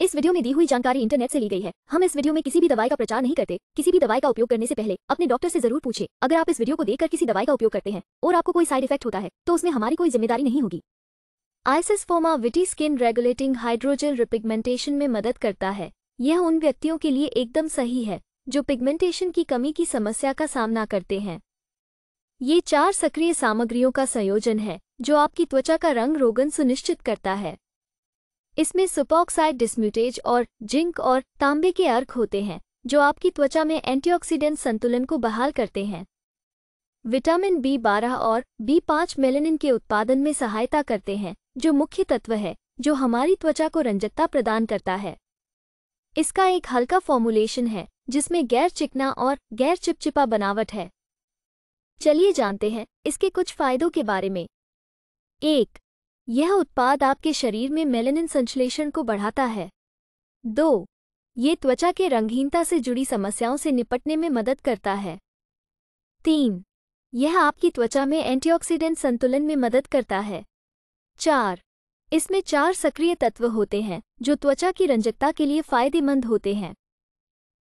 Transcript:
इस वीडियो में दी हुई जानकारी इंटरनेट से ली गई है हम इस वीडियो में किसी भी दवाई का प्रचार नहीं करते किसी भी दवाई का उपयोग करने से पहले अपने डॉक्टर से जरूर पूछे अगर आप इस वीडियो को देखकर किसी दवाई का उपयोग करते हैं और आपको कोई साइड इफेक्ट होता है तो उसमें हमारी कोई जिम्मेदारी नहीं होगी Isis Pharma Vitiskin regulating hydrogel repigmentation में मदद करता है यह उन व्यक्तियों के लिए एकदम सही है जो पिगमेंटेशन की कमी की समस्या का सामना करते हैं ये चार सक्रिय सामग्रियों का संयोजन है जो आपकी त्वचा का रंग रोगन सुनिश्चित करता है इसमें सुपॉक्साइड डिस्म्यूटेज और जिंक और तांबे के अर्क होते हैं जो आपकी त्वचा में एंटीऑक्सीडेंट संतुलन को बहाल करते हैं विटामिन बी बारह और बी पाँच मेलेनिन के उत्पादन में सहायता करते हैं जो मुख्य तत्व है जो हमारी त्वचा को रंजकता प्रदान करता है इसका एक हल्का फॉर्मुलेशन है जिसमें गैर चिकना और गैर चिपचिपा बनावट है चलिए जानते हैं इसके कुछ फायदों के बारे में एक यह उत्पाद आपके शरीर में मेलेनिन संश्लेषण को बढ़ाता है दो ये त्वचा के रंगहीनता से जुड़ी समस्याओं से निपटने में मदद करता है तीन यह आपकी त्वचा में एंटीऑक्सीडेंट संतुलन में मदद करता है चार इसमें चार सक्रिय तत्व होते हैं जो त्वचा की रंजकता के लिए फायदेमंद होते हैं